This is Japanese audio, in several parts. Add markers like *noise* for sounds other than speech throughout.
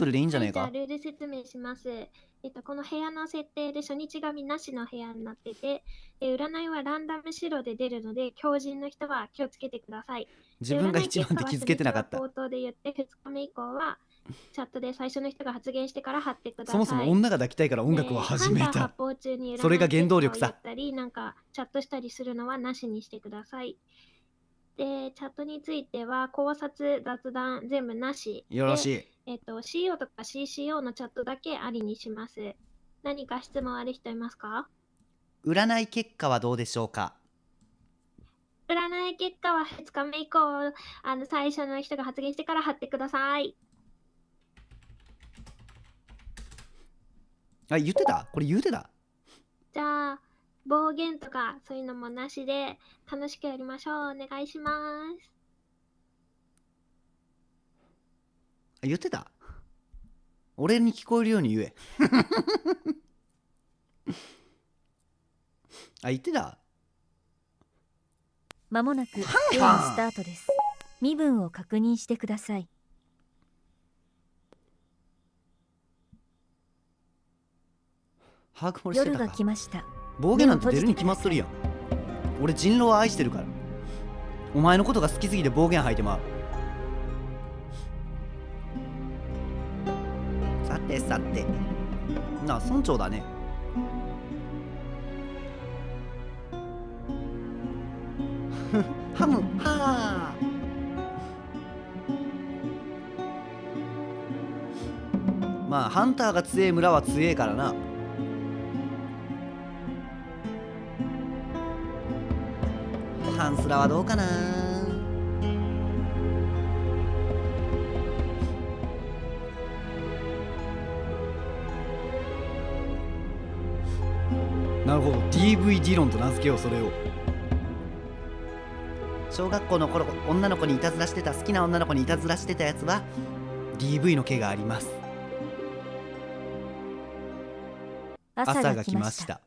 プルでいいんじゃないか、はい、ルール説明します。えっと、この部屋の設定で初日がみなしの部屋になってて、え占いはランダム白で出るので、強人の人は気をつけてください。自分が一番って気づけてなかった。冒頭で言って、2日目以降は、チャットで最初の人が発言してから貼ってください。そもそも女が抱きたいから音楽を始めた。えー、それが原動力さ。たりなんかチャットしたりするのはなしにしてください。で、チャットについては考察、雑談、全部なし。よろしい。えっ、ー、と、CO とか CCO のチャットだけありにします。何か質問ある人いますか占い結果はどうでしょうか占い結果は2日目以降、あの最初の人が発言してから貼ってください。あ、言ってたこれ言うてたじゃあ、暴言とかそういうのもなしで楽しくやりましょうお願いしますあ言ってた俺に聞こえるように言え *laughs* あ言ってたまもなくゲームスタートです身分を確認してください夜が来ました暴言なんて出るに決まっとるやん俺人狼愛してるからお前のことが好きすぎて暴言吐いてまうさてさてなあ村長だねハムハーまあハンターが強え村は強えからなンスラはどうかななるほど DVD 論と名付けようそれを小学校の頃女の子にいたずらしてた好きな女の子にいたずらしてたやつは DV の毛があります朝が来ました *laughs*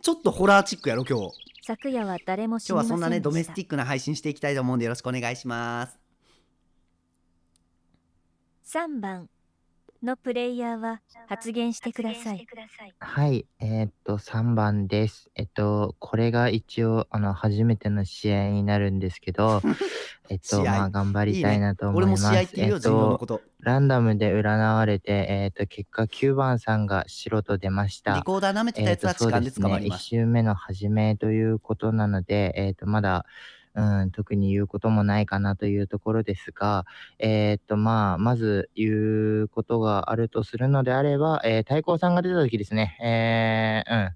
ちょっとホラーチックやろ今日昨夜は誰も今日はそんなねドメスティックな配信していきたいと思うんでよろしくお願いします3番のプレイヤーは発言してください。はい、えー、っと、3番です。えっと、これが一応、あの、初めての試合になるんですけど、*laughs* えっと、まあ、頑張りたいなと思います。いいね、えっと、ランダムで占われて、えー、っと、結果9番さんが白と出ました。リコーダー舐めてたやつは時間で捕まりま、えーね、1周目の始めということなので、えっと、まだ、うん、特に言うこともないかなというところですが、えー、っと、まあ、まず言うことがあるとするのであれば、えー、太鼓さんが出た時ですね、えー、うん、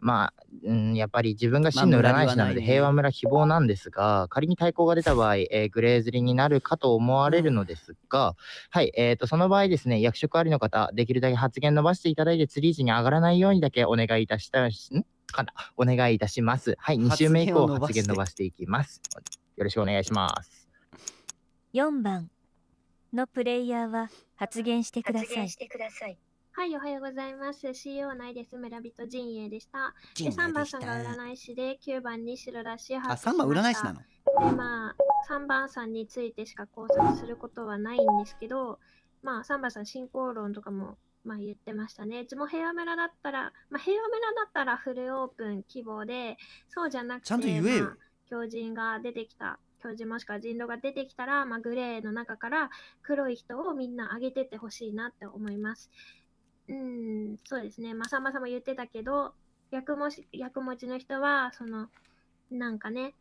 まあ、うん、やっぱり自分が真の占い師なので平和村希望なんですが、仮に対抗が出た場合、えー、グレーズリになるかと思われるのですが、はい、えー、とその場合ですね、役職ありの方、できるだけ発言伸ばしていただいて、釣り位置に上がらないようにだけお願いいたしたんかなお願いいたします。はい、2週目以降発言伸ばしていきます。よろしくお願いします。4番のプレイヤーは発言してください。はい、おはようございます。CEO ないです。村人陣営でした。で3番さんが占い師で、9番に白らしい発言しました。あ、3番占い師なので、まあ、3番さんについてしか考察することはないんですけど、まあ、3番さん進行論とかもまあ、言ってましたね。うちも平和村だったら、まあ、平和村だったらフルオープン希望で、そうじゃなくて、ちゃんと言えよ。ま狂人が出てきた、狂人もしくは人狼が出てきたら、まあ、グレーの中から黒い人をみんな上げてってほしいなって思います。うん、そうですね。まあ、さんまさんも言ってたけど、役もし役持ちの人は、その、なんかね、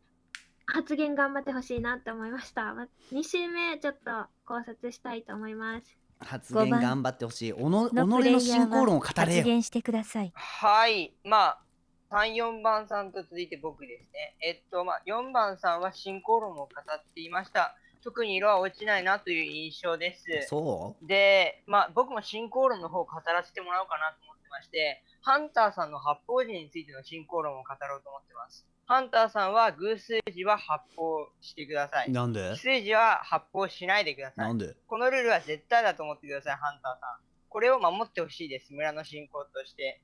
発言頑張ってほしいなって思いました。2週目、ちょっと考察したいと思います。発言頑張ってほしい。おの、己の進行論を語れよ。してください。はい、まあ、3、4番さんと続いて僕ですね。えっと、まあ、4番さんは進行論を語っていました。特に色は落ちないなという印象です。そうで、まあ、僕も進行論の方を語らせてもらおうかなと思ってまして、ハンターさんの発砲時についての進行論を語ろうと思ってます。ハンターさんは偶数時は発砲してください。なんで奇数字は発砲しないでください。なんでこのルールは絶対だと思ってください、ハンターさん。これを守ってほしいです、村の信仰として。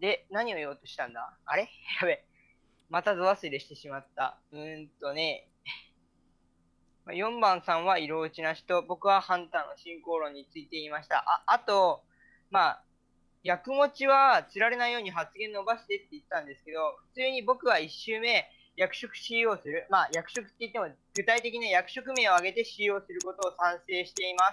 で、何を言おうとしたんだあれ *laughs* やべ。またド忘れしてしまった。うーんとね。4番さんは色落ちなしと、僕はハンターの進行論について言いました。あ、あと、まあ、役持ちは釣られないように発言伸ばしてって言ったんですけど、普通に僕は1周目、役職使用する、まあ役職って言っても具体的な役職名を挙げて使用することを賛成しています。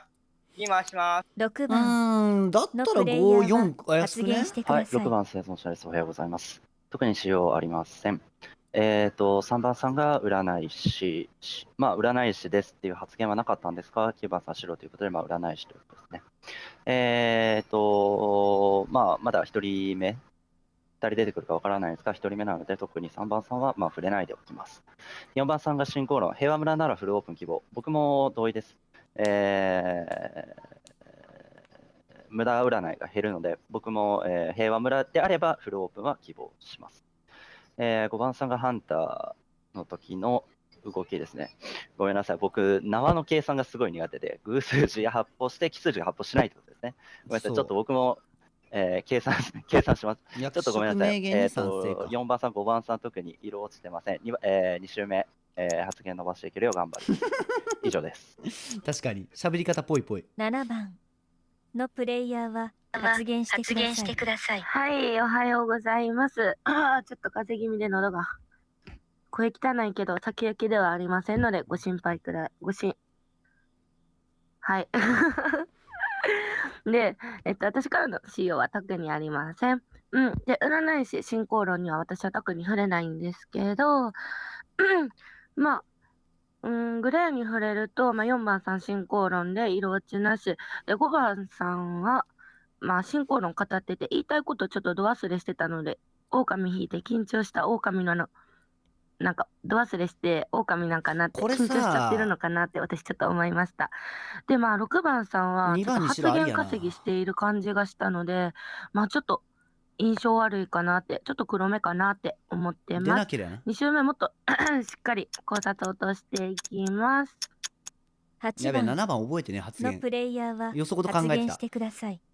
次回します。6番。だったら5、4おやすね。はい、6番生存者です。おはようございます。特に使用ありません。えっ、ー、と、3番さんが占い師、まあ占い師ですっていう発言はなかったんですが、9番さん白ということで、まあ占い師ということですね。えー、と、まあ、まだ1人目、2人出てくるかわからないですが、1人目なので、特に3番さんはまあ触れないでおきます。4番さんが進行論、平和村ならフルオープン希望、僕も同意です。えー、無駄占いが減るので、僕も、えー、平和村であればフルオープンは希望します。えー、5番さんがハンターの時の、動きですね。ごめんなさい。僕、縄の計算がすごい苦手で、偶数字発砲して、奇数字発砲しないってことですね。ごめんなさい。ちょっと僕も、えー、計算、*laughs* 計算します。ちょっとごめんなさい。えー、と4番さん、5番さん、特に色落ちてません。2, え2週目、えー、発言伸ばしていけるよう頑張る。*laughs* 以上です。確かに、喋り方ぽいぽい。7番のプレイヤーは発言してください。はい、おはようございます。ああ、ちょっと風邪気味で喉が。声汚いけど、先行きではありませんので、ご心配くだ、ごし、はい。*laughs* で、えっと、私からの仕様は特にありません。うん。で、占い師、進行論には私は特に触れないんですけど、まあ、うん、グレーに触れると、まあ、4番さん進行論で色落ちなし。で、5番さんは、まあ、進行論語ってて、言いたいことちょっと度忘れしてたので、狼引いて緊張した狼なの。なんかド忘れして狼なんかなって緊張しちゃってるのかなって私ちょっと思いましたでまあ6番さんはちょっと発言稼ぎしている感じがしたのでまあちょっと印象悪いかなってちょっと黒目かなって思ってます2周目もっと *clears throat* しっかり考察をとしていきます8番や番覚えてね発言のプレイヤーは予測と考えて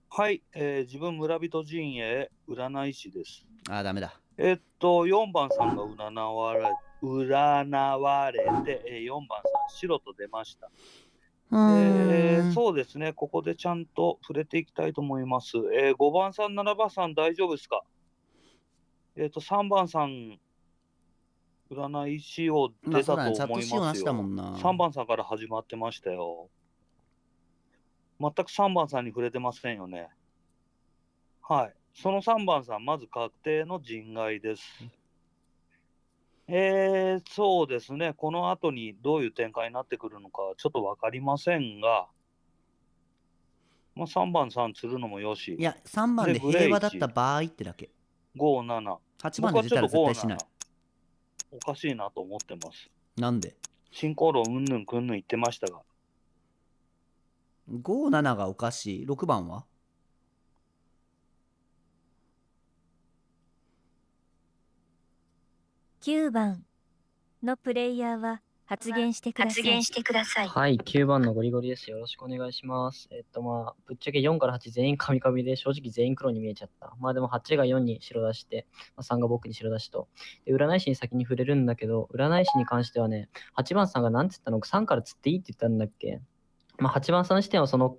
はい、えー、自分村人陣営占い師ですああダメだえっと、4番さんが占われ占われて、え4番さん、白と出ました。えー、そうですね、ここでちゃんと触れていきたいと思います。えー、5番さん、7番さん、大丈夫ですかえっ、と、3番さん、占い師を出たと思いますよ。3番さんから始まってましたよ。全く3番さんに触れてませんよね。はい。その3番さん、まず確定の人外です。えー、そうですね、この後にどういう展開になってくるのかちょっと分かりませんが、まあ、3番さん釣るのもよし。いや、3番で平和だった場合ってだけ。5、7。8番で出たら絶対しない。おかしいなと思ってます。なんで進行論うんぬんくんぬん言ってましたが。5、7がおかしい。6番は9番のプレイヤーは発言してください。発言してください。はい、9番のゴリゴリです。よろしくお願いします。えっとまあ、ぶっちゃけ4から8全員カミカミで、正直全員黒に見えちゃった。まあでも8が4に白出して、まあ、3が僕に白出しと。で、占い師に先に触れるんだけど、占い師に関してはね、8番さんが何つったの ?3 から釣っていいって言ったんだっけまあ、8番さん視点はその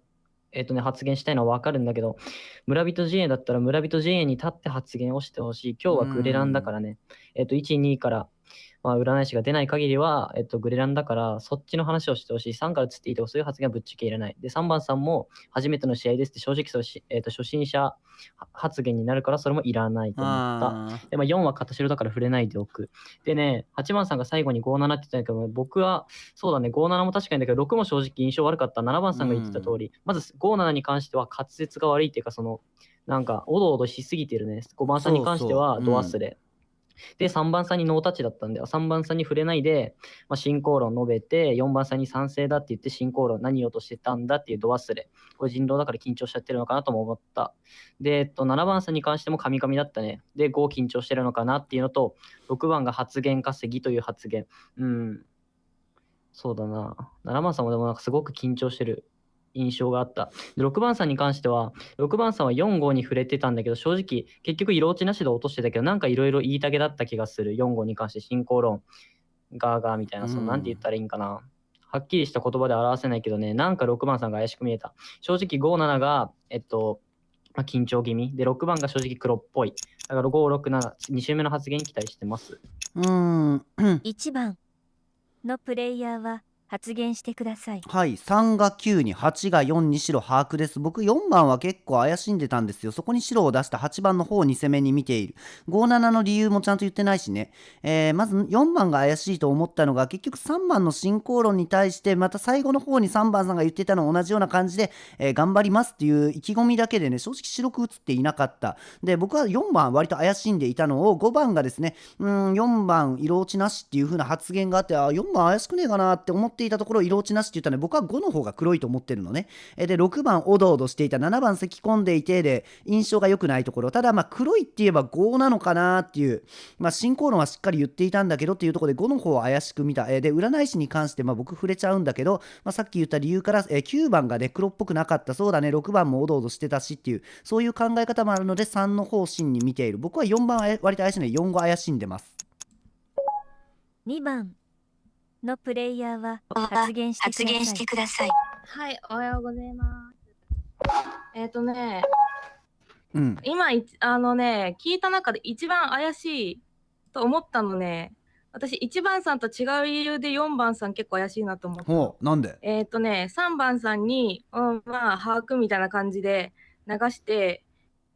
えっ、ー、とね、発言したいのはわかるんだけど、村人陣営だったら村人陣営に立って発言をしてほしい。今日はクレランだからね、えっ、ー、と、1、2からまあ、占い師が出ない限りは、えっと、グレランだから、そっちの話をしてほしい。3から移っていいとそういう発言はぶっちゃけいらない。で、3番さんも、初めての試合ですって、正直そうし、えっと、初心者発言になるから、それもいらないと思った。で、まあ、4は片白だから触れないでおく。でね、8番さんが最後に57って言ったんだけど、僕は、そうだね、57も確かにだけど、6も正直印象悪かった。7番さんが言ってた通り、まず57に関しては滑舌が悪いっていうか、その、なんか、おどおどしすぎてるね。5番さんに関しては、ど忘れ。そうそううんで、3番さんにノータッチだったんだよ。3番さんに触れないで、まあ、進行論述べて、4番さんに賛成だって言って、進行論何をとしてたんだっていう度忘れ。これ人狼だから緊張しちゃってるのかなとも思った。で、えっと、7番さんに関してもカミカミだったね。で、5緊張してるのかなっていうのと、6番が発言稼ぎという発言。うん。そうだな。7番さんもでもなんかすごく緊張してる。印象があった。6番さんに関しては、6番さんは4号に触れてたんだけど、正直、結局色落ちなしで落としてたけど、なんかいろいろ言いたげだった気がする。4号に関して進行論、ガーガーみたいな、そのなんて言ったらいいんかな。はっきりした言葉で表せないけどね、なんか6番さんが怪しく見えた。正直57が、えっと、まあ、緊張気味。で、6番が正直黒っぽい。だから5、6、7、2周目の発言期待してます。うん。1番のプレイヤーは発言してくださいはい3が9に8が4に白把握です僕4番は結構怪しんでたんですよそこに白を出した8番の方を2攻めに見ている57の理由もちゃんと言ってないしね、えー、まず4番が怪しいと思ったのが結局3番の進行論に対してまた最後の方に3番さんが言ってたの同じような感じで、えー、頑張りますっていう意気込みだけでね正直白く映っていなかったで僕は4番割と怪しんでいたのを5番がですねうん4番色落ちなしっていう風な発言があってあ4番怪しくねえかなって思ってていたところ色落ちなしって言ったので僕は5の方が黒いと思ってるのね。で6番おどおどしていた7番咳き込んでいてで印象が良くないところただまあ黒いって言えば5なのかなっていう、まあ、進行論はしっかり言っていたんだけどっていうところで5の方は怪しく見た。で占い師に関してまあ僕触れちゃうんだけど、まあ、さっき言った理由から9番がね黒っぽくなかったそうだね6番もおどおどしてたしっていうそういう考え方もあるので3の方針に見ている僕は4番割と怪しいので4が怪しんでます。2番のプレイヤーは発言してください。はい、おはようございます。えっ、ー、とね、うん、今あのね聞いた中で一番怪しいと思ったのね私1番さんと違う理由で4番さん結構怪しいなと思っておなんでえっ、ー、とね3番さんに、うん、まあ把握みたいな感じで流して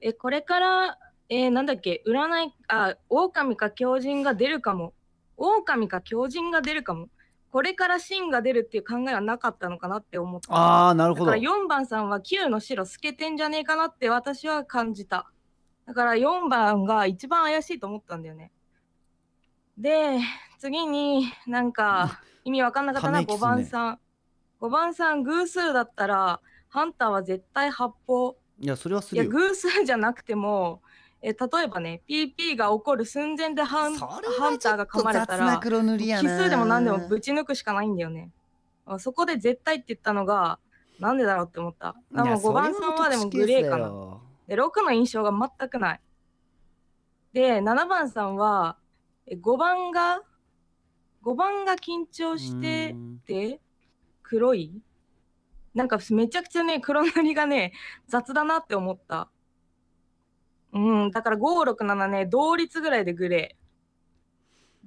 えこれからえー、なんだっけ占いあ狼か狂人が出るかも狼か狂人が出るかも。これから芯が出るっていう考えはなかったのかなって思った。ああ、なるほど。だから4番さんは9の白透けてんじゃねえかなって私は感じた。だから4番が一番怪しいと思ったんだよね。で、次になんか意味わかんなかったな、5番さん。5番さん偶数だったらハンターは絶対発砲。いや、それはするいや、偶数じゃなくてもえ例えばね PP が起こる寸前でハンハンターが噛まれたら奇数でも何でもぶち抜くしかないんだよねそこで絶対って言ったのがなんでだろうって思ったでも5番さんはでもグレーかなで6の印象が全くないで7番さんは5番が5番が緊張してて黒いなんかめちゃくちゃね黒塗りがね雑だなって思ったうん、だから567ね、同率ぐらいでグレ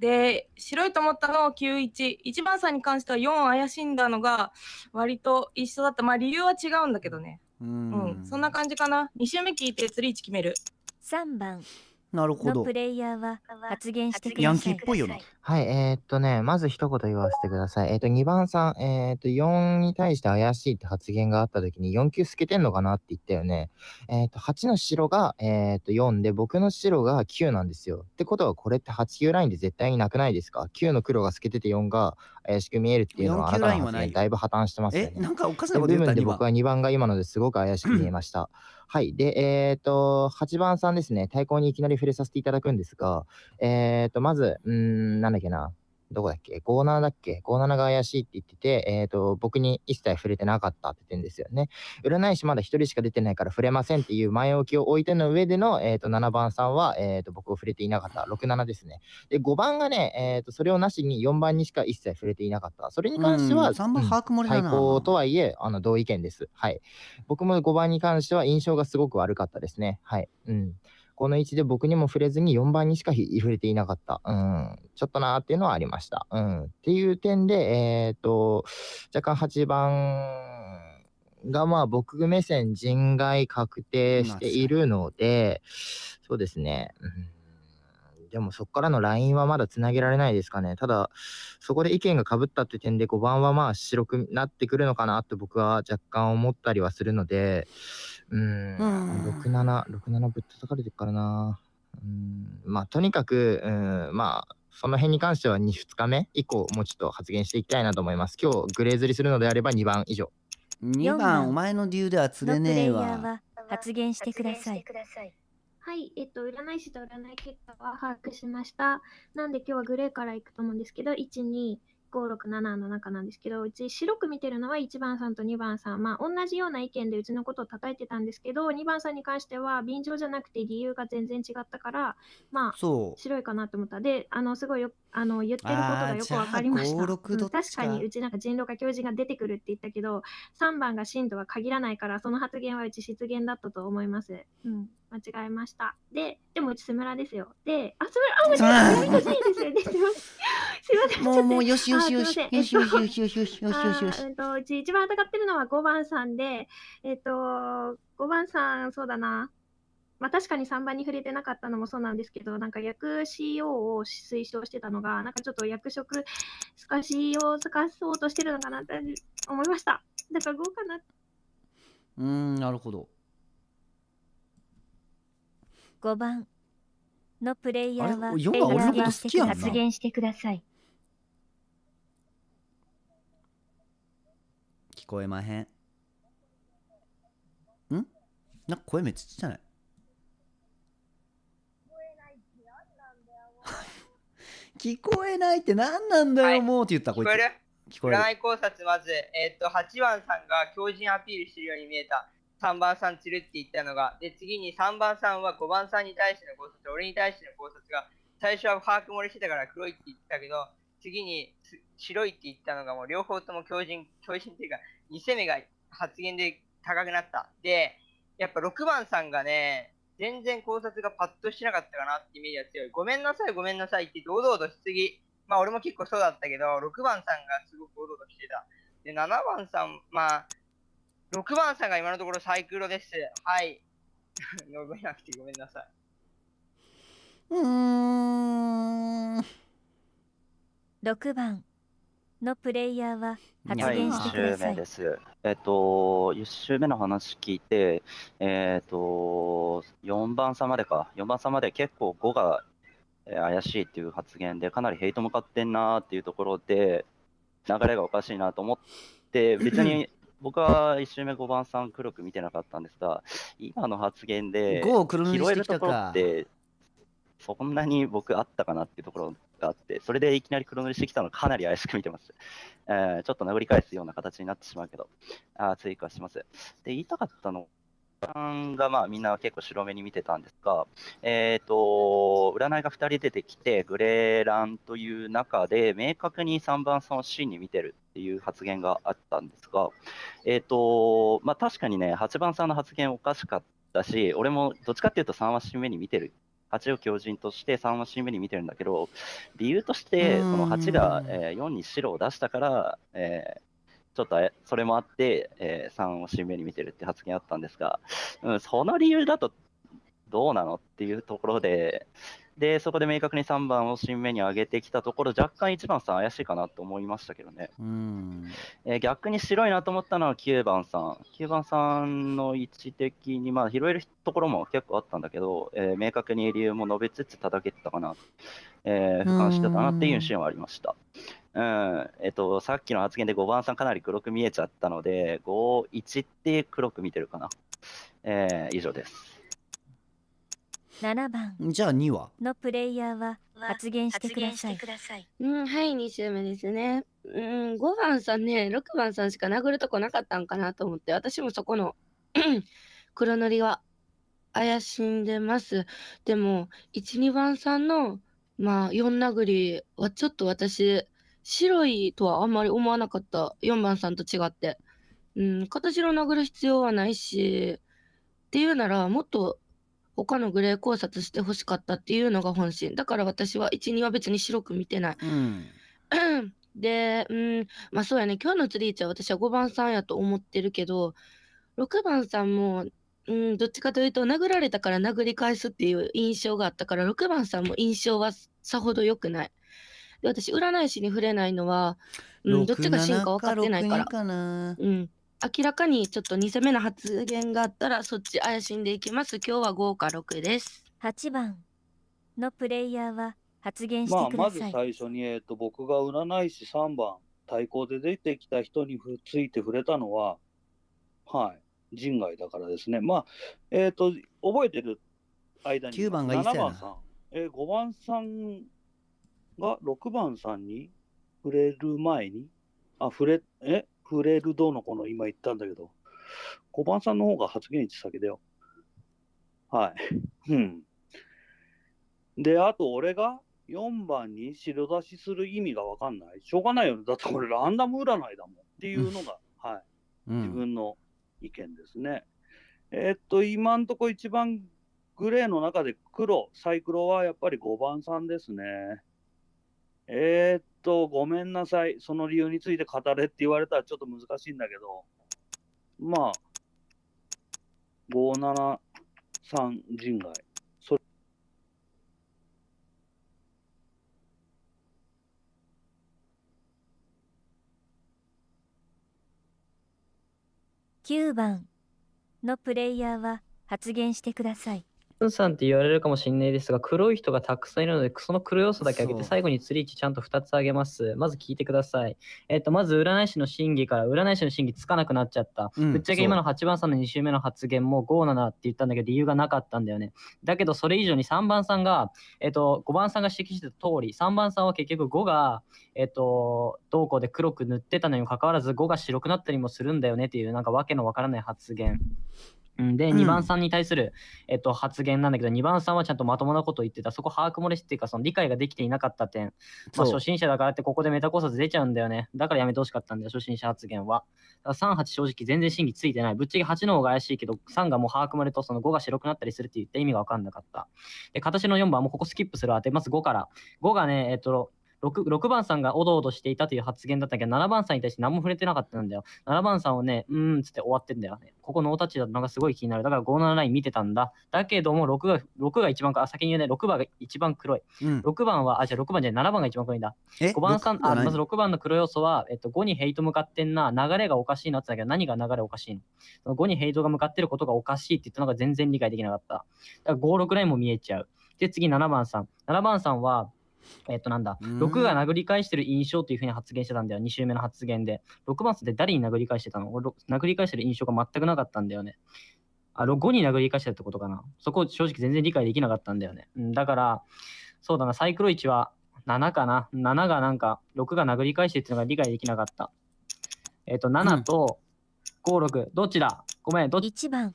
ー。で、白いと思ったのを91。1番さんに関しては4怪しんだのが割と一緒だった。まあ理由は違うんだけどね。うん,、そんな感じかな。2周目聞いて釣り位置決める。3番。なるほど。プレイヤーは発言してください。ヤンキーっぽいよな。はい、えー、っとね、まず一言言わせてください。えー、っと、2番さん、えー、っと、4に対して怪しいって発言があった時に、4級透けてんのかなって言ったよね。えっと、8の白が、えっと、4で、僕の白が9なんですよ。ってことは、これって8級ラインで絶対になくないですか ?9 の黒が透けてて4が、怪しく見えるっていうのはあなたの発言だいぶ破綻してますよ、ね。え、なんかおかしなこと言った部分で僕は2番が今のですごく怪しく見えました。*laughs* はい。で、えっ、ー、と、8番さんですね、対抗にいきなり触れさせていただくんですが、えっ、ー、と、まず、うん、なんだっけな、どこだっけ ?57 だっけ ?57 が怪しいって言ってて、えっ、ー、と、僕に一切触れてなかったって言ってんですよね。占い師まだ一人しか出てないから触れませんっていう前置きを置いての上での、えっ、ー、と、7番さんは、えっ、ー、と、僕を触れていなかった。67ですね。で、5番がね、えっ、と、それをなしに4番にしか一切触れていなかった。それに関しては、3番把握漏れだな、うとはいえ、あの、同意見です。はい。僕も5番に関しては印象がすごく悪かったですね。はい。うん。この位置で僕にも触れずに4番にしか触れていなかった。うん、ちょっとなーっていうのはありました。うん、っていう点で、えー、と、若干8番がまあ僕目線人外確定しているので、そうですね。うんでもそこからのラインはまだつなげられないですかね。ただ、そこで意見がかぶったって点で5番はまあ白くなってくるのかなって僕は若干思ったりはするので、うん、6七6七ぶっ叩かれてるからな。うん、まあとにかく、うん、まあその辺に関しては 2, 2日目以降もうちょっと発言していきたいなと思います。今日グレーズりするのであれば2番以上。2番お前の理由では釣れねえわ。発言してください。はい、えっと、占い師と占い結果は把握しました。なんで今日はグレーからいくと思うんですけど、1、2、567の中なんですけどうち白く見てるのは1番さんと2番さんまあ同じような意見でうちのことを叩いてたんですけど2番さんに関しては便乗じゃなくて理由が全然違ったからまあ白いかなと思ったであのすごいよあの言ってることがよく分かりました、うん、確かにうちなんか人狼か狂人が出てくるって言ったけど3番が真とは限らないからその発言はうち失言だったと思います、うん、間違えましたででもうちスムラですよであスムラあ間違えた読みとしいですよすいません。もう、もう、よしよしよし。よしよしよしよしよしよしよし。うんと、うち一番戦ってるのは5番さんで、えっと、5番さん、そうだな。まあ、確かに3番に触れてなかったのもそうなんですけど、なんか役 CO を推奨してたのが、なんかちょっと役職、すかしをすかそうとしてるのかなって思いました。だから5かな。うん、なるほど。5番のプレイヤーは、プレイヤーが発言してください。聞こえまへん。んなんか声めっちゃちっちゃない *laughs* 聞こえないって何なんだよ、い、もうって言ったこいつ。聞こえる占い考察まず、えー、っと8番さんが強靭アピールしてるように見えた。3番さん散るって言ったのが、で次に3番さんは5番さんに対しての考察、俺に対しての考察が、最初は把握漏れしてたから黒いって言ってたけど、次に白いって言ったのがもう両方とも強靭、強靭っていうか、2攻めが発言で高くなった。で、やっぱ6番さんがね、全然考察がパッとしなかったかなってイメージが強い。ごめんなさい、ごめんなさいって堂々としすぎ。まあ俺も結構そうだったけど、6番さんがすごく堂々としてた。で、7番さん、まあ、6番さんが今のところサイクロです。はい。*laughs* 伸びなくてごめんなさい。うん。6番のプレイヤーは発言してください。はい、目です。えっ、と、1周目の話聞いて、えっ、と、4番差までか、4番差まで結構5が怪しいっていう発言で、かなりヘイト向かってんなっていうところで、流れがおかしいなと思って、別に *laughs* 僕は1周目5番さん黒く見てなかったんですが、今の発言で拾えるところって、そんなに僕あったかなっていうところがあって、それでいきなり黒塗りしてきたのかなり怪しく見てます。*laughs* えー、ちょっと殴り返すような形になってしまうけど、あ追加します。で、言いたかったのが、まあ、みんな結構白目に見てたんですが、えーと、占いが2人出てきて、グレーランという中で、明確に3番さんを真に見てるっていう発言があったんですが、えーとまあ、確かにね、8番さんの発言おかしかったし、俺もどっちかっていうと3は新目に見てる8を強靭として3は新目に見てるんだけど理由としてその8が、えー、4に白を出したから、えー、ちょっとそれもあって、えー、3を新目に見てるって発言あったんですが、うん、その理由だとどうなのっていうところでで、そこで明確に3番を新目に上げてきたところ、若干1番さん怪しいかなと思いましたけどね。うん、えー、逆に白いなと思ったのは9番さん。9番さんの位置的に、まあ、拾えるところも結構あったんだけど、えー、明確に理由も述べつつ叩けてたかな、えー、俯瞰してたなっていうシーンはありました。うん、えっと、さっきの発言で5番さんかなり黒く見えちゃったので、5、1って黒く見てるかな。えー、以上です。7番じゃあ2はのプレイヤーは発言してください。うんはい2周目ですね。うん5番さんね6番さんしか殴るとこなかったんかなと思って私もそこの *clears throat* 黒塗りは怪しんでます。でも12番さんのまあ4殴りはちょっと私白いとはあんまり思わなかった4番さんと違って。うん、形の殴る必要はないし、っていうなら、もっと他のグレー考察してほしかったっていうのが本心だから私は12は別に白く見てない、うん *clears throat* でうんまあそうやね今日のツリーチは私は5番さんやと思ってるけど6番さんもうんどっちかというと殴られたから殴り返すっていう印象があったから6番さんも印象はさほど良くないで私占い師に触れないのは、うん、どっちが真か分かってないから。かうん明らかにちょっと2目の発言があったらそっち怪しんでいきます今日は5か6です8番のプレイヤーは発言してください、まあ、まず最初に、えーと、僕が占い師3番対抗で出てきた人について触れたのははい人外だからですねまあえっ、ー、と覚えてる間に9番が7番さん、えー、5番さんが6番さんに触れる前にあ触れえくれるどうのこの今言ったんだけど、5番さんの方が発言率先だよ。はい。*laughs* うん。で、あと俺が4番に白出しする意味がわかんない。しょうがないよね。だってこれランダム占いだもんっていうのが、はい。自分の意見ですね。うん、えー、っと、今んとこ一番グレーの中で黒、サイクロはやっぱり5番さんですね。えー、っと、ごめんなさい。その理由について語れって言われたらちょっと難しいんだけど、まあ、573人外。9番のプレイヤーは発言してください。さんって言われるかもしれないですが、黒い人がたくさんいるので、その黒要素だけ上げて、最後に釣り位置ちゃんと2つ上げます。まず聞いてください。えっ、ー、と、まず占い師の審議から、占い師の審議つかなくなっちゃった。うん、ぶっちゃけ今の8番さんの2周目の発言も57って言ったんだけど、理由がなかったんだよね。だけど、それ以上に3番さんが、えっ、ー、と、5番さんが指摘してた通り、3番さんは結局5が、えっ、ー、と、どうで黒く塗ってたのにもかかわらず、5が白くなったりもするんだよねっていう、なんかわけのわからない発言。で、2番さんに対する、うん、えっと、発言なんだけど、2番さんはちゃんとまともなことを言ってた、そこ把握漏れしていうか、その理解ができていなかった点、まあ、初心者だからって、ここでメタ考察出ちゃうんだよね。だからやめてほしかったんだよ、初心者発言は。3、8正直全然審議ついてない。ぶっちぎり8の方が怪しいけど、3がもう把握漏れと、その5が白くなったりするって言った意味がわかんなかった。で、形の4番もここスキップするわ。で、まず5から。5がね、えっと、6, 6番さんがおどおどしていたという発言だったけど、7番さんに対して何も触れてなかったんだよ。7番さんをね、うーんつって終わってんだよね。ここのオタチだったのがすごい気になる。だから5、7ライン見てたんだ。だけども6が、6が一番あ、先に言うね、6番が一番黒い。うん、6番は、あ、じゃあ6番じゃない、7番が一番黒いんだ。5番さん、あ、まず6番の黒要素は、えっと、5にヘイト向かってんな、流れがおかしいなって言ったけど、何が流れおかしいのその ?5 にヘイトが向かってることがおかしいって言ったのが全然理解できなかった。だから5、6ラインも見えちゃう。で、次7番さん。7番さんは、えっ、となんだ、6が殴り返してる印象というふうに発言してたんだよ、2週目の発言で。6番で誰に殴り返してたの俺、殴り返してる印象が全くなかったんだよね。あ、5に殴り返してたってことかな。そこ正直全然理解できなかったんだよね。うん、だから、そうだな、サイクロ1は7かな。7がなんか、6が殴り返してっていうのが理解できなかった。えっ、と、7と5、6、どっちだごめん、どっち ?1 番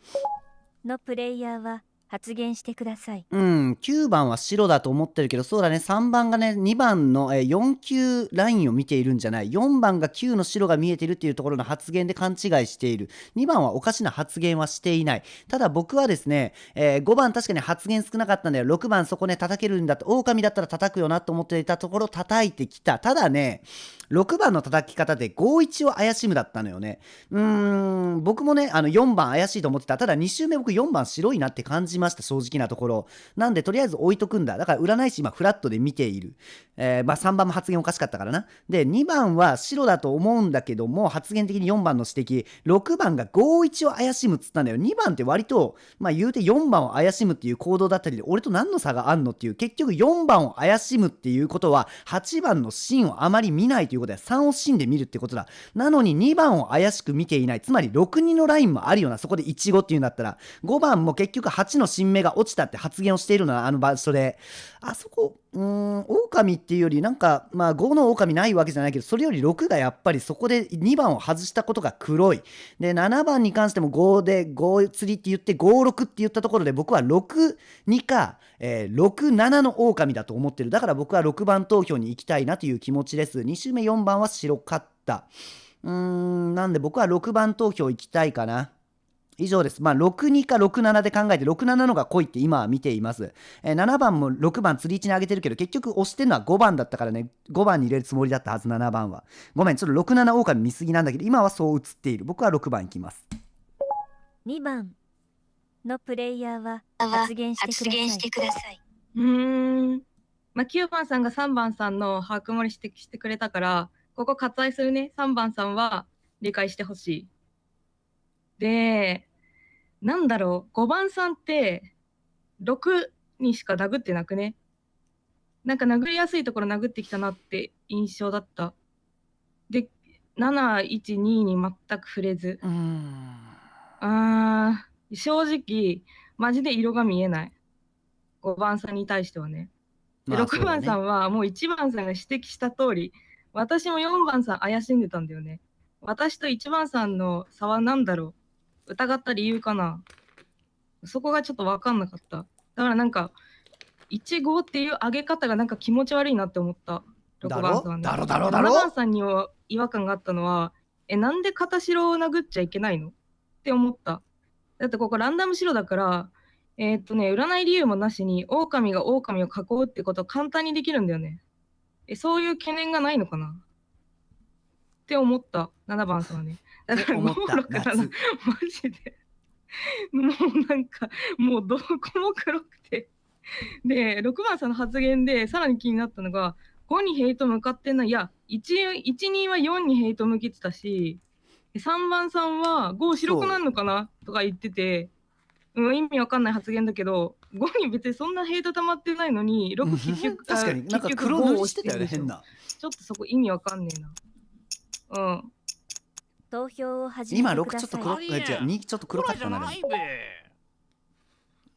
のプレイヤーは発言してください。うん、9番は白だと思ってるけど、そうだね、3番がね、2番の、え4級ラインを見ているんじゃない、4番が9の白が見えてるっていうところの発言で勘違いしている、2番はおかしな発言はしていない。ただ僕はですね、えー、5番確かに発言少なかったんだよ、6番そこね、叩けるんだって、狼だったら叩くよなと思っていたところ、叩いてきた。ただね、6番の叩き方で5-1を怪しむだったのよね。うーん、僕もね、あの4番怪しいと思ってた。ただ2周目僕4番白いなって感じました、正直なところ。なんでとりあえず置いとくんだ。だから占い師今フラットで見ている。えー、まあ3番も発言おかしかったからな。で、2番は白だと思うんだけども、発言的に4番の指摘、6番が5-1を怪しむっつったんだよ。2番って割と、まあ言うて4番を怪しむっていう行動だったりで、俺と何の差があんのっていう、結局4番を怪しむっていうことは、8番の芯をあまり見ないということで、3を死んで見るってことだ。なのに2番を怪しく見ていない。つまり6、2のラインもあるような。そこで1、5っていうんだったら。5番も結局8の新芽が落ちたって発言をしているのはあの場所で。あそこ、うん狼っていうよりなんかまあ5の狼ないわけじゃないけどそれより6がやっぱりそこで2番を外したことが黒いで7番に関しても5で5釣りって言って56って言ったところで僕は62か、えー、67の狼だと思ってるだから僕は6番投票に行きたいなという気持ちです2周目4番は白かったうーんなんで僕は6番投票行きたいかな以上です。まあ、62か67で考えて、67のが濃いって今は見ています。えー、7番も6番釣り位置に上げてるけど、結局押してるのは5番だったからね、5番に入れるつもりだったはず、7番は。ごめん、ちょっと67狼見すぎなんだけど、今はそう映っている。僕は6番いきます。2番のプレイヤーは発言してください。うん。まあ、9番さんが3番さんの把握もり指摘してくれたから、ここ割愛するね、3番さんは理解してほしい。でなんだろう5番さんって6にしか殴ってなくねなんか殴りやすいところ殴ってきたなって印象だったで712に全く触れずうんあ正直マジで色が見えない5番さんに対してはねまあ、6番さんはもう1番さんが指摘した通り、私も4番さん怪しんでたんだよね私と1番さんの差は何だろう疑った理由かな。そこがちょっと分かんなかった。だからなんか、いちごっていう上げ方がなんか気持ち悪いなって思った。6番さんだろだろだろさんには違和感があったのは、え、なんで片白を殴っちゃいけないのって思った。だってここランダム白だから、えー、っとね、占い理由もなしに、狼が狼を囲うってこと簡単にできるんだよね。え、そういう懸念がないのかなって思った、7番さんはね。思った *laughs* 夏。マジで。もうなんか、もうどこも黒くて。で、6番さんの発言でさらに気になったのが、5にヘイト向かってない。いや、1、1、2は4にヘイト向けてたし、3番さんは5白くなるのかなとか言ってて、うん、意味わかんない発言だけど、5に別にそんなヘイト溜まってないのに、6結局、確かに、なんか黒塗りしてたよね、変な。ちょっとそこ意味わかんねえな。うん。投票を始めてください今6ちょっと黒え違う2ちょっと黒かったなでも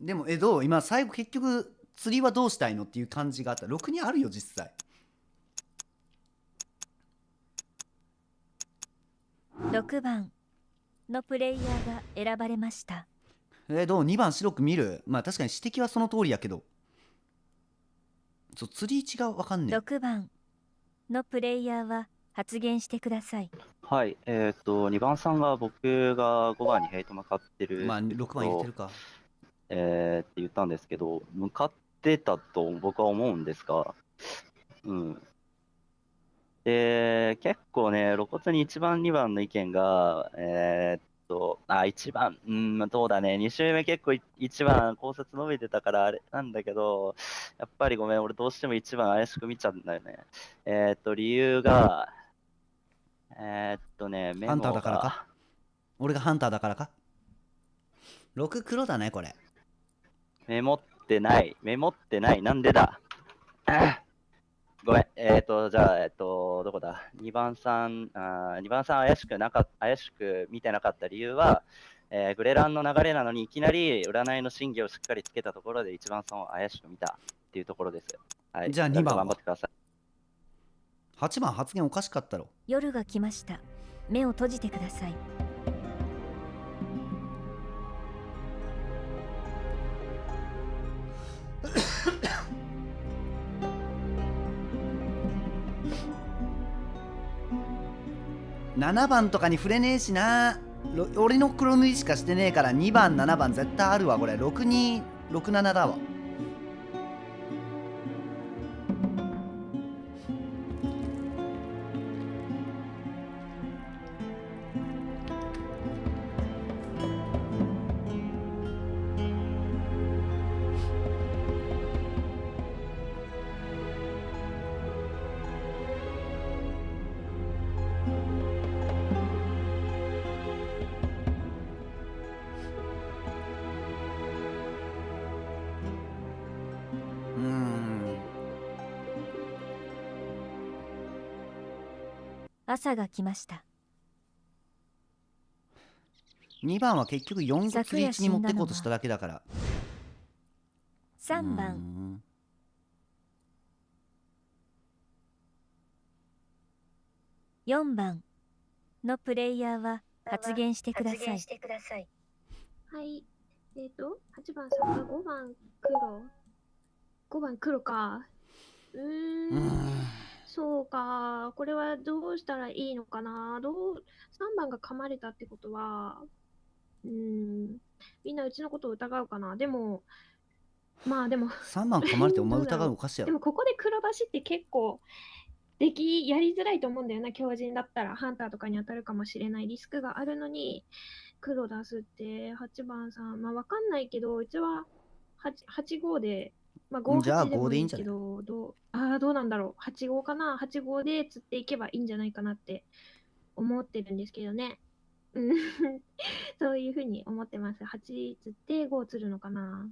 でもえどう今最後結局釣りはどうしたいのっていう感じがあった6にあるよ実際6番のプレイヤーが選ばれましたえどう2番白く見るまあ確かに指摘はその通りやけどそう釣り位置が分かんねえ6番のプレイヤーは発言してくださいはい、えっ、ー、と、2番さんが僕が5番にヘイト向かってる。まあ、6番てるか。えー、って言ったんですけど、向かってたと僕は思うんですが、うん。で、結構ね、露骨に1番、2番の意見が、えー、っと、あ、1番、うん、どうだね、2周目結構1番、考察伸びてたからあれなんだけど、やっぱりごめん、俺どうしても1番怪しく見ちゃうんだよね。えー、っと、理由が、えー、っとね、ハンターだからか俺がハンターだからか ?6 黒だね、これ。メモってない。メモってない。なんでだごめん。えー、っと、じゃあ、えー、っと、どこだ ?2 番さん、あ2番さん怪しくなか怪しく見てなかった理由は、えー、グレランの流れなのにいきなり占いの真偽をしっかりつけたところで1番さんを怪しく見たっていうところです。はい、じゃあ2番頑張ってください。8番発言おかしかったろ夜が来ました目を閉じてください7番とかに触れねえしな俺の黒塗りしかしてねえから2番7番絶対あるわこれ6267だわ朝が来ました2番は結局4五九一に持ってこうとしただけだから3番4番のプレイヤーは発言してください。はい。えっ、ー、と、8番さんが5番黒。5番黒か。うん。そうか、これはどうしたらいいのかな。どう、3番が噛まれたってことは、うん、みんなうちのことを疑うかな。でも、まあでも。3番噛まれてお前疑うおかしいやろ。*laughs* でもここで黒橋って結構、でき、やりづらいと思うんだよな、強人だったら。ハンターとかに当たるかもしれないリスクがあるのに、黒出すって、8番さん、まあわかんないけど、うちは8、8号でまあ、5じゃあ5でいいんじゃないどうあどうなんだろう。8号かな ?8 号で釣っていけばいいんじゃないかなって思ってるんですけどね。*laughs* そういうふうに思ってます。8釣って5釣るのかな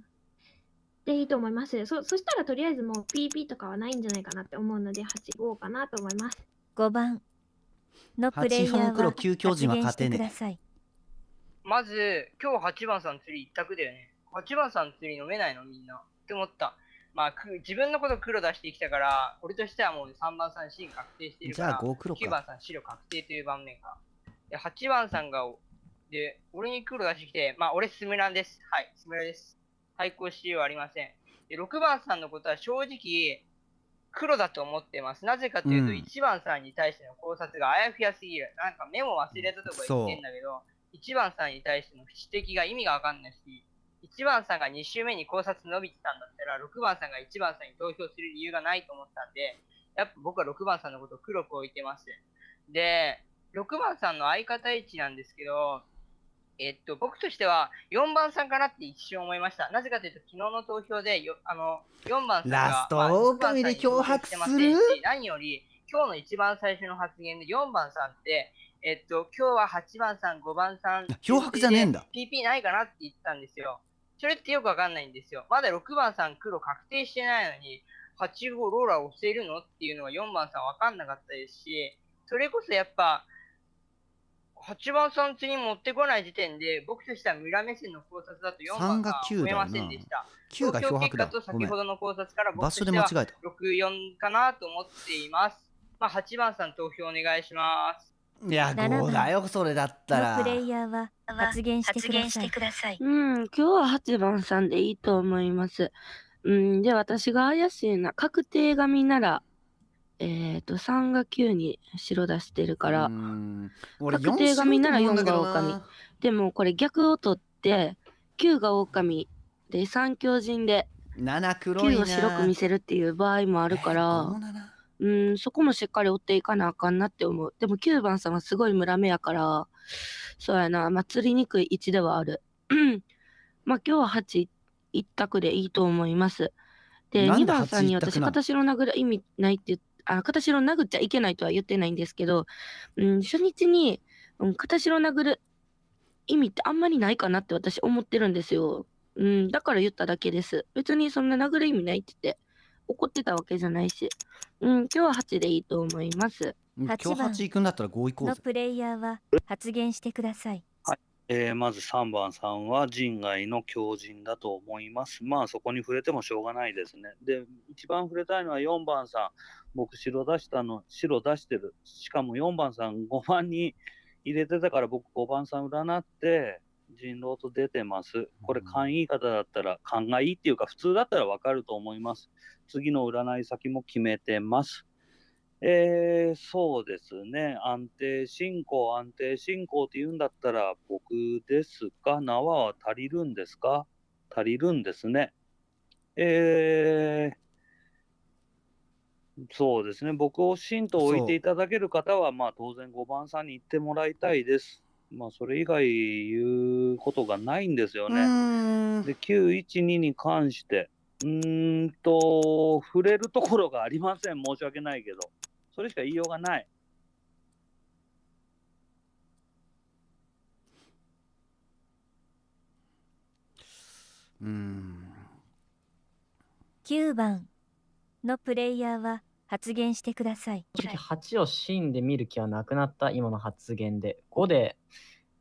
でいいと思います。そ、そしたらとりあえずもう PP とかはないんじゃないかなって思うので、8、5かなと思います。5番のプレイヤーは発言してください。まず、今日8番さん釣り一択だよね。8番さん釣り飲めないのみんな。って思った。まあ、自分のこと黒出してきたから、俺としてはもう3番さんシーン確定してるから、じゃあ5黒9番さん白確定という場面が。で、8番さんが、で、俺に黒出してきて、まあ、俺スムランです。はい、スムランです。対抗しようありません。で、6番さんのことは正直、黒だと思ってます。なぜかというと、1番さんに対しての考察があやふやすぎる。なんかメモ忘れたとか言ってんだけど、1番さんに対しての指摘が意味がわかんないし、1番さんが2周目に考察伸びてたんだったら、6番さんが1番さんに投票する理由がないと思ったんで、やっぱ僕は6番さんのことを黒く置いてます。で、6番さんの相方位置なんですけど、えっと、僕としては4番さんかなって一瞬思いました。なぜかというと、昨日の投票でよあの4番さんがラストで脅迫する何より、今日の一番最初の発言で4番さんって、えっと、今日は8番さん、5番さん、脅迫じゃねえんだ。PP ないかなって言ったんですよ。それってよくわかんないんですよ。まだ6番さん黒確定してないのに、8、5ローラーを押せるのっていうのは4番さんわかんなかったですし、それこそやっぱ、8番さん次に持ってこない時点で、僕としては村目線の考察だと4番が決めませんでした。9が漂白だ。結果と先ほどの考察から僕としては6、4かなと思っています。まあ、8番さん投票お願いします。いやどうだよそれだったらプレイヤーは発言してくださいうん今日は八番さんでいいと思いますうんで私が怪しいな確定紙ならえっ、ー、と三が九に白出してるから確定紙なら四が狼でもこれ逆を取って九が狼で三強人で7黒いを白く見せるっていう場合もあるから、えーうん、そこもしっかり追っていかなあかんなって思う。でも9番さんはすごい村目やから、そうやな、祭りにくい位置ではある。*clears throat* まあ今日は8一択でいいと思います。で、2番さんに私、形の殴る意味ないってあ、形の殴っちゃいけないとは言ってないんですけど、うん、初日に、うん、形の殴る意味ってあんまりないかなって私思ってるんですよ。うん、だから言っただけです。別にそんな殴る意味ないって言って、怒ってたわけじゃないし、うん、今日は8でいいと思います。今日8行くんだったら5行こうのプレイヤーは発言してください。はい、えー、まず3番さんは人外の強人だと思います。まあそこに触れてもしょうがないですね。で、一番触れたいのは4番さん。僕白出したの、白出してる。しかも4番さん5番に入れてたから僕5番さん占って、人狼と出てます。これ勘いい方だったら、勘がいいっていうか普通だったらわかると思います。次の占い先も決めてます。えー、そうですね、安定進行、安定進行って言うんだったら、僕ですか、縄は足りるんですか足りるんですね。えー、そうですね、僕を信と置いていただける方は、まあ、当然5番さんに行ってもらいたいです。まあ、それ以外言うことがないんですよね。で、912に関して、うんと、触れるところがありません、申し訳ないけど、それしか言いようがない。うん9番のプレイヤーは発言してください。8をシで見る気はなくなった今の発言で5で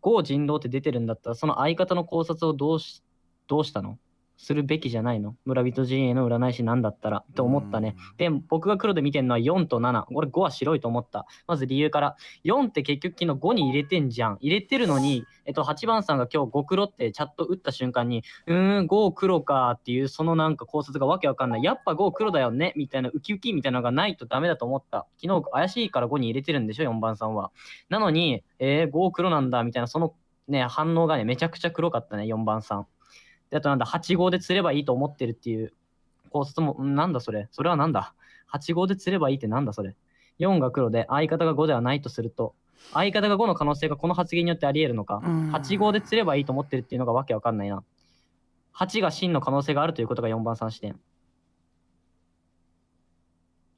5人狼って出てるんだったらその相方の考察をどうしどうしたのするべきじゃないの村人陣営の占い師なんだったらと思ったね。で、僕が黒で見てるのは4と7。これ5は白いと思った。まず理由から。4って結局昨日5に入れてんじゃん。入れてるのに、えっと、8番さんが今日5黒ってチャット打った瞬間に、うーん、5黒かっていう、そのなんか考察がわけわかんない。やっぱ5黒だよねみたいな、ウキウキみたいなのがないとダメだと思った。昨日怪しいから5に入れてるんでしょ、4番さんは。なのに、えー、5黒なんだみたいな、そのね、反応がね、めちゃくちゃ黒かったね、4番さん。で、あとなんだ、8号で釣ればいいと思ってるっていうコースとも、なんだそれそれはなんだ ?8 号で釣ればいいってなんだそれ ?4 が黒で相方が5ではないとすると、相方が5の可能性がこの発言によってあり得るのか、8号で釣ればいいと思ってるっていうのがわけわかんないな。8が真の可能性があるということが4番3視点。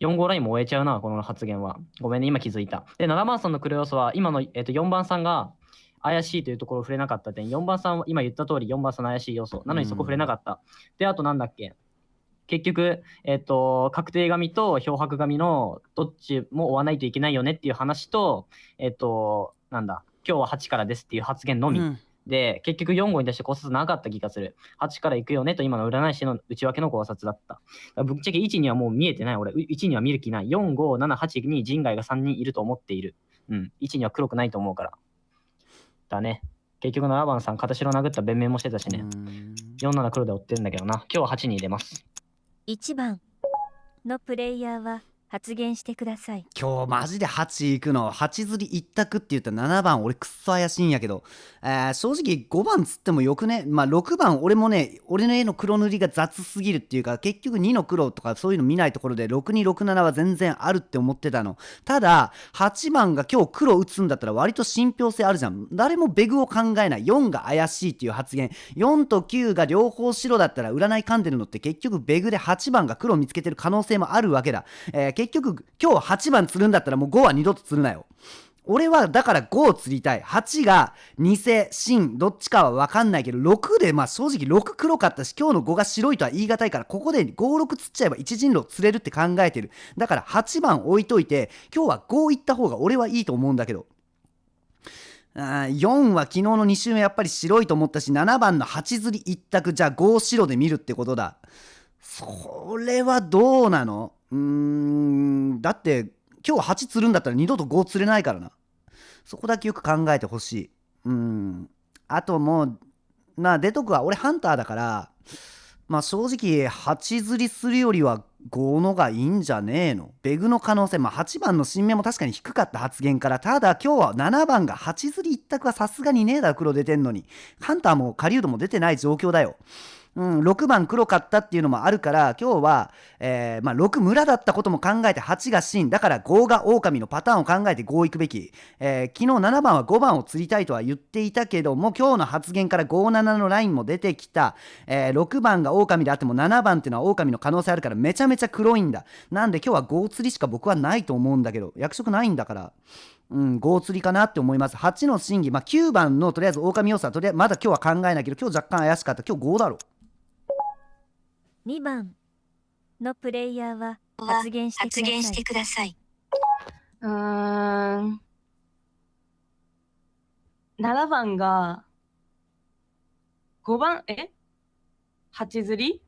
4号ラインも終えちゃうな、この発言は。ごめんね、今気づいた。で、7番さんの黒要素は、今の、えー、と4番さんが、怪しいというところを触れなかった点、4番さん、は今言った通り4番さんの怪しい要素、なのにそこ触れなかった。で、あとなんだっけ、結局、えっ、ー、と、確定紙と漂白紙のどっちも追わないといけないよねっていう話と、えっ、ー、と、なんだ、今日は8からですっていう発言のみ。うんで、結局4号に対して考察なかった気がする。8から行くよねと今の占い師の内訳の考察だった。ぶっちゃけ1にはもう見えてない。俺、1には見る気ない。4、5、7、8に人外が3人いると思っている。うん。1には黒くないと思うから。だね。結局のアバンさん、片白殴った弁明もしてたしね。47黒で追ってるんだけどな。今日は8に入れます。1番のプレイヤーは発言してください今日マジで8行くの8釣り一択って言ったら7番俺くっそ怪しいんやけど、えー、正直5番つってもよくねまあ6番俺もね俺の絵の黒塗りが雑すぎるっていうか結局2の黒とかそういうの見ないところで6267は全然あるって思ってたのただ8番が今日黒打つんだったら割と信憑性あるじゃん誰もベグを考えない4が怪しいっていう発言4と9が両方白だったら占い噛んでるのって結局ベグで8番が黒見つけてる可能性もあるわけだ、えー結局、今日8番釣るんだったらもう5は二度と釣るなよ。俺はだから5を釣りたい。8が偽、真、どっちかはわかんないけど、6で、まあ正直6黒かったし、今日の5が白いとは言い難いから、ここで5、6釣っちゃえば1人狼釣れるって考えてる。だから8番置いといて、今日は5行った方が俺はいいと思うんだけど。あ4は昨日の2周目やっぱり白いと思ったし、7番の8釣り一択、じゃあ5白で見るってことだ。それはどうなのうんだって今日8釣るんだったら二度と5釣れないからなそこだけよく考えてほしいうんあともうなあ出とくは俺ハンターだからまあ正直8釣りするよりは5のがいいんじゃねえのベグの可能性まあ8番の新名も確かに低かった発言からただ今日は7番が8釣り一択はさすがにねえだろ黒出てんのにハンターも狩人も出てない状況だようん、6番黒かったっていうのもあるから、今日は、えー、まあ、6村だったことも考えて8が真、だから5が狼のパターンを考えて5行くべき。えー、昨日7番は5番を釣りたいとは言っていたけども、今日の発言から57のラインも出てきた。えー、6番が狼であっても7番っていうのは狼の可能性あるからめちゃめちゃ黒いんだ。なんで今日は5釣りしか僕はないと思うんだけど、役職ないんだから。うん、5釣りかなって思います。8の審議、まあ、9番のとりあえず狼要素はとりあえずまだ今日は考えないけど、今日若干怪しかった。今日5だろ。2番のプレイヤーは発言してください。うーん。7番が5番、え ?8 釣り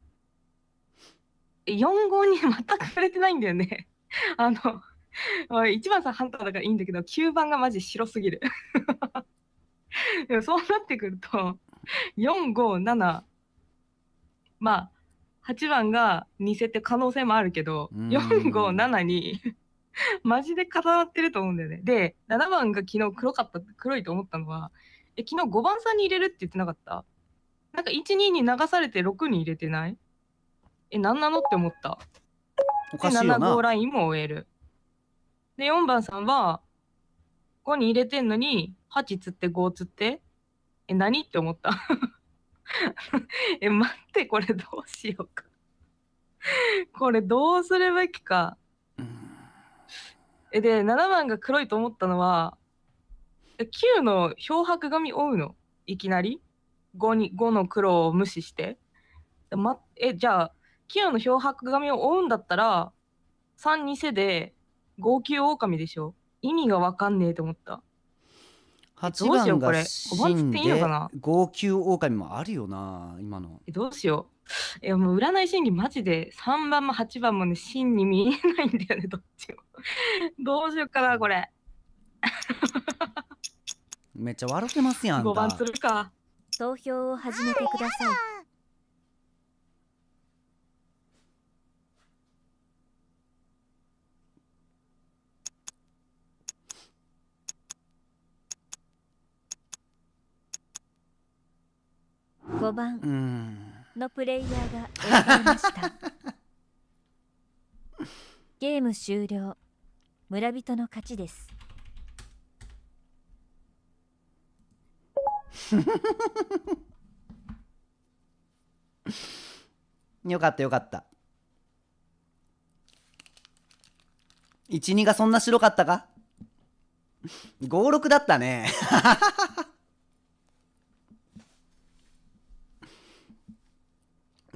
?4 号に全く触れてないんだよね。*laughs* あの、1番さんハンターだからいいんだけど、9番がマジ白すぎる。*laughs* でもそうなってくると、4、5、7、まあ、8番が偽って可能性もあるけど、457に *laughs* マジで重なってると思うんだよね。で、7番が昨日黒かった、黒いと思ったのは、え、昨日5番さんに入れるって言ってなかったなんか1、2に流されて6に入れてないえ、何なのって思った。おかしいよな。7、5ラインも終える。で、4番さんは、5に入れてんのに、8つって5つって、え、何って思った。*laughs* え、待って、これどうしようか。これどうするべきか。え、で、7番が黒いと思ったのは、9の漂白紙追うの。いきなり。5, に5の黒を無視して。ま、え、じゃあ、9の漂白紙を追うんだったら、3せで、5泣狼でしょ。意味がわかんねえと思った。八どうしよう番こがれ。5死番つっんていいのかでな号泣狼もあるよな今のえどうしよう。いやもう占い審議マジで3番も8番もね真に見えないんだよねどっちも。どうしようかなこれ。めっちゃ笑ってますやん5番するか。投票を始めてください。5番のプレイヤーが襲いました *laughs* ゲーム終了村人の勝ちです *laughs* よかったよかった12がそんな白かったか56 *laughs* だったね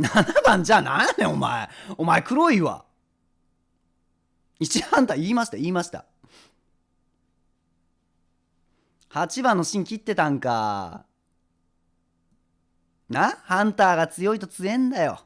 7番じゃあ何やねんお前お前黒いわ1ター言いました言いました8番の芯切ってたんかなハンターが強いと強えんだよ